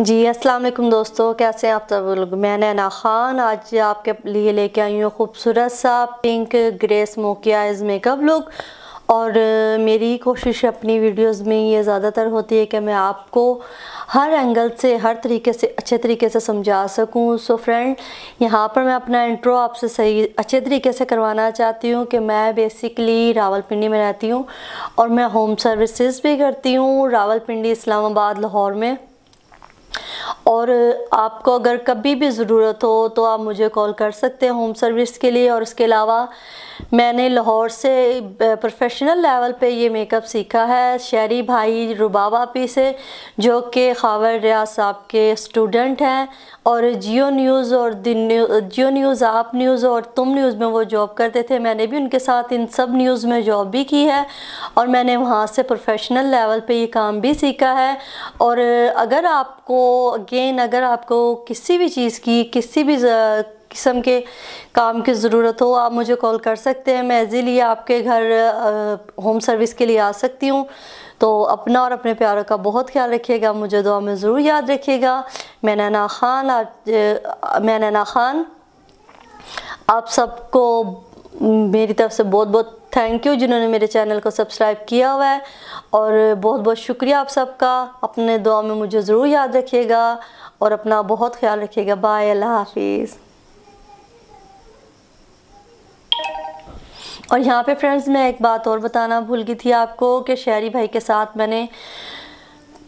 जी अस्सलाम वालेकुम दोस्तों कैसे हैं आप सब लोग मैं नैना ख़ान आज आपके लिए लेके आई हूँ खूबसूरत सा pink grey smoky eyes makeup look और मेरी कोशिश अपनी वीडियोस में ये ज़्यादातर होती है कि मैं आपको हर एंगल से हर तरीके से अच्छे तरीके से समझा सकूं सो फ्रेंड यहाँ पर मैं अपना इंट्रो आपसे सही अच्छे तरीके से करवाना चाहती हूँ कि मैं बेसिकली रावलपिंडी में रहती हूँ और मैं होम सर्विसेज भी करती हूँ रावलपिंडी इस्लामाबाद लाहौर में और आपको अगर कभी भी ज़रूरत हो तो आप मुझे कॉल कर सकते हैं होम सर्विस के लिए और इसके अलावा मैंने लाहौर से प्रोफेशनल लेवल पे ये मेकअप सीखा है शहरी भाई रुबाबा पी से जो कि खावर रियाज साहब के स्टूडेंट हैं और जियो न्यूज़ और दिन जियो न्यूज़ आप न्यूज़ और तुम न्यूज़ में वो जॉब करते थे मैंने भी उनके साथ इन सब न्यूज़ में जॉब भी की है और मैंने वहाँ से प्रोफेशनल लेवल पर ये काम भी सीखा है और अगर आपको अगेन अगर आपको किसी भी चीज़ की किसी भी किस्म के काम की ज़रूरत हो आप मुझे कॉल कर सकते हैं मैं इजीली आपके घर होम सर्विस के लिए आ सकती हूँ तो अपना और अपने प्यारों का बहुत ख्याल रखिएगा मुझे दुआ में ज़रूर याद रखिएगा मैं नैना खान आप मैं नैना खान आप सबको मेरी तरफ से बहुत बहुत थैंक यू जिन्होंने मेरे चैनल को सब्सक्राइब किया हुआ है और बहुत बहुत शुक्रिया आप सबका अपने दुआ में मुझे ज़रूर याद रखिएगा और अपना बहुत ख्याल रखिएगा बाय अल्लाह हाफिज़ और यहाँ पे फ्रेंड्स मैं एक बात और बताना भूल गई थी आपको कि शहरी भाई के साथ मैंने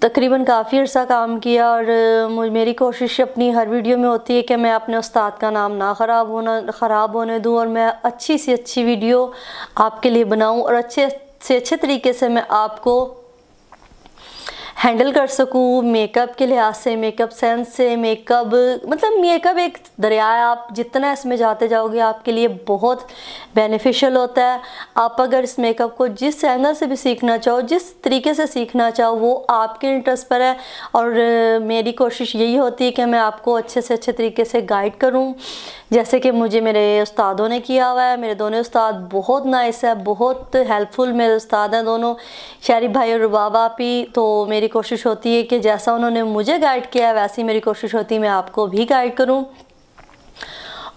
तकरीबन काफ़ी अर्सा काम किया और मुझ मेरी कोशिश अपनी हर वीडियो में होती है कि मैं अपने उस्ताद का नाम ना ख़राब होना ख़राब होने दूँ और मैं अच्छी से अच्छी वीडियो आपके लिए बनाऊँ और अच्छे से अच्छे तरीके से मैं आपको हैंडल कर सकूँ मेकअप के लिहाज से मेकअप सेंस से मेकअप मतलब मेकअप एक दरिया है आप जितना इसमें जाते जाओगे आपके लिए बहुत बेनिफिशियल होता है आप अगर इस मेकअप को जिस एंगल से भी सीखना चाहो जिस तरीके से सीखना चाहो वो आपके इंटरेस्ट पर है और मेरी कोशिश यही होती है कि मैं आपको अच्छे से अच्छे तरीके से गाइड करूँ जैसे कि मुझे मेरे उस्तादों ने किया हुआ है मेरे दोनों उस्ताद बहुत नाइस है बहुत हेल्पफुल मेरे उस्ताद हैं दोनों शहरी भाई और बाबा भी तो मेरी मेरी कोशिश होती है कि जैसा उन्होंने मुझे गाइड किया वैसी मेरी कोशिश होती है मैं आपको भी गाइड करूँ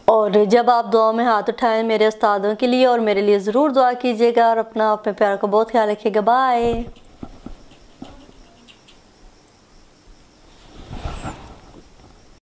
और जब आप दुआ में हाथ उठाएं मेरे उस्तादों के लिए और मेरे लिए ज़रूर दुआ कीजिएगा और अपना अपने प्यार का बहुत ख्याल रखिएगा बाय